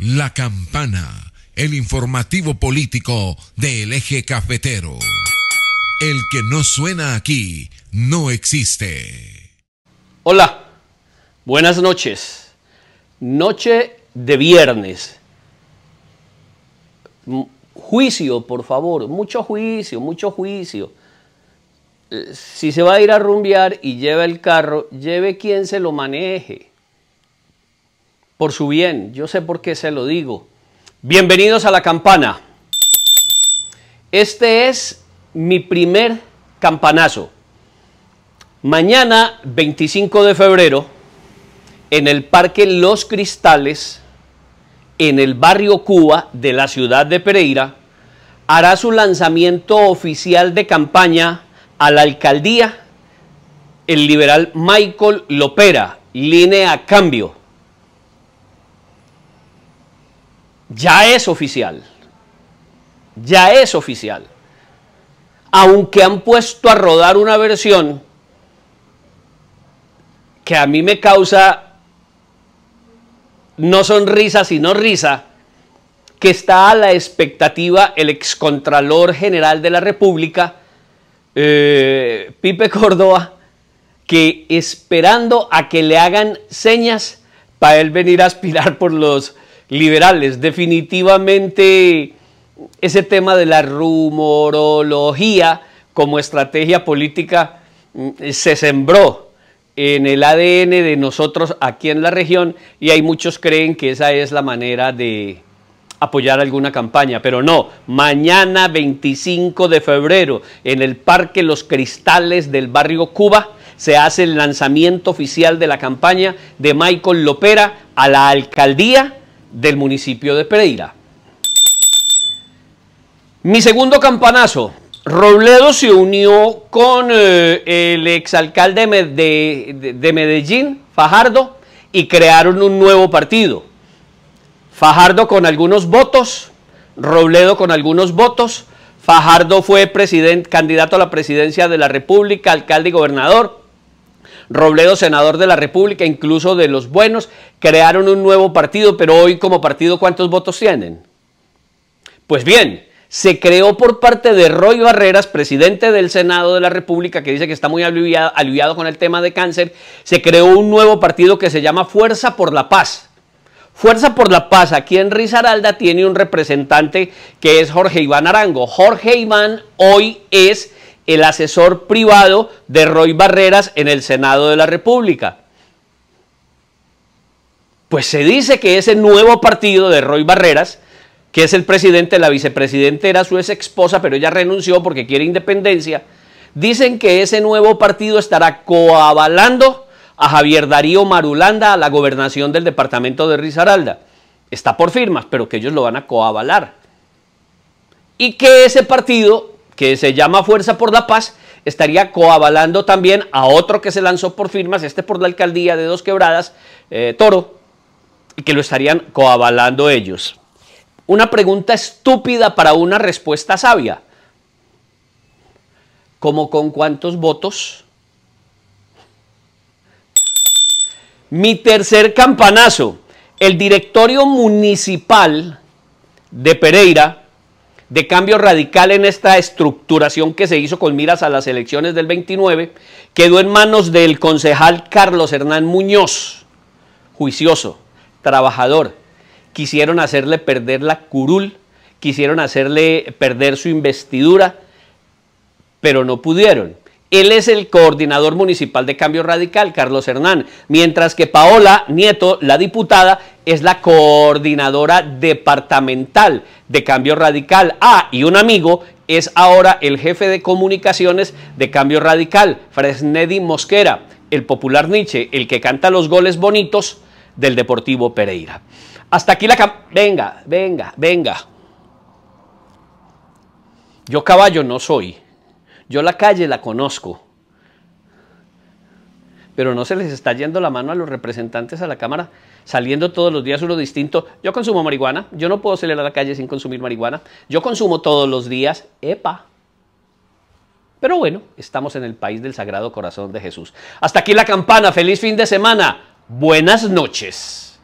La Campana, el informativo político del eje cafetero. El que no suena aquí no existe. Hola, buenas noches. Noche de viernes. Juicio, por favor, mucho juicio, mucho juicio. Eh, si se va a ir a rumbear y lleva el carro, lleve quien se lo maneje por su bien. Yo sé por qué se lo digo. Bienvenidos a la campana. Este es mi primer campanazo. Mañana, 25 de febrero, en el Parque Los Cristales, en el barrio Cuba de la ciudad de Pereira, hará su lanzamiento oficial de campaña a la alcaldía el liberal Michael Lopera, línea a cambio. ya es oficial. Ya es oficial. Aunque han puesto a rodar una versión que a mí me causa no sonrisa sino risa, que está a la expectativa el excontralor general de la República, eh, Pipe Córdoba, que esperando a que le hagan señas para él venir a aspirar por los liberales. Definitivamente ese tema de la rumorología como estrategia política mm, se sembró en el ADN de nosotros aquí en la región y hay muchos creen que esa es la manera de apoyar alguna campaña, pero no, mañana 25 de febrero en el Parque Los Cristales del barrio Cuba se hace el lanzamiento oficial de la campaña de Michael Lopera a la alcaldía del municipio de Pereira. Mi segundo campanazo. Robledo se unió con eh, el exalcalde de, de Medellín, Fajardo, y crearon un nuevo partido. Fajardo con algunos votos, Robledo con algunos votos. Fajardo fue candidato a la presidencia de la República, alcalde y gobernador. Robledo, senador de la República, incluso de los buenos, crearon un nuevo partido, pero hoy como partido ¿cuántos votos tienen? Pues bien, se creó por parte de Roy Barreras, presidente del Senado de la República, que dice que está muy aliviado, con el tema de cáncer, se creó un nuevo partido que se llama Fuerza por la Paz. Fuerza por la Paz, aquí en Risaralda tiene un representante que es Jorge Iván Arango. Jorge Iván hoy es el asesor privado de Roy Barreras en el Senado de la República. Pues se dice que ese nuevo partido de Roy Barreras, que es el presidente, la vicepresidenta era su ex esposa, pero ella renunció porque quiere independencia, dicen que ese nuevo partido estará coavalando a Javier Darío Marulanda a la gobernación del departamento de Risaralda. Está por firmas, pero que ellos lo van a coavalar. Y que ese partido que se llama Fuerza por la Paz, estaría coavalando también a otro que se lanzó por firmas, este por la alcaldía de Dos Quebradas, eh, Toro, y que lo estarían coavalando ellos. Una pregunta estúpida para una respuesta sabia. ¿Cómo con cuántos votos? Mi tercer campanazo. El directorio municipal de Pereira de cambio radical en esta estructuración que se hizo con miras a las elecciones del 29 quedó en manos del concejal Carlos Hernán Muñoz, juicioso, trabajador. Quisieron hacerle perder la curul, quisieron hacerle perder su investidura, pero no pudieron. Él es el coordinador municipal de Cambio Radical, Carlos Hernán, mientras que Paola Nieto, la diputada, es la coordinadora departamental de Cambio Radical. Ah, y un amigo es ahora el jefe de comunicaciones de Cambio Radical, Fresnedi Mosquera, el popular Nietzsche, el que canta los goles bonitos del Deportivo Pereira. Hasta aquí la... Venga, venga, venga. Yo caballo no soy. Yo la calle la conozco pero no se les está yendo la mano a los representantes a la Cámara, saliendo todos los días uno distinto. Yo consumo marihuana, yo no puedo salir a la calle sin consumir marihuana, yo consumo todos los días, epa. Pero bueno, estamos en el país del Sagrado Corazón de Jesús. Hasta aquí la campana, feliz fin de semana, buenas noches.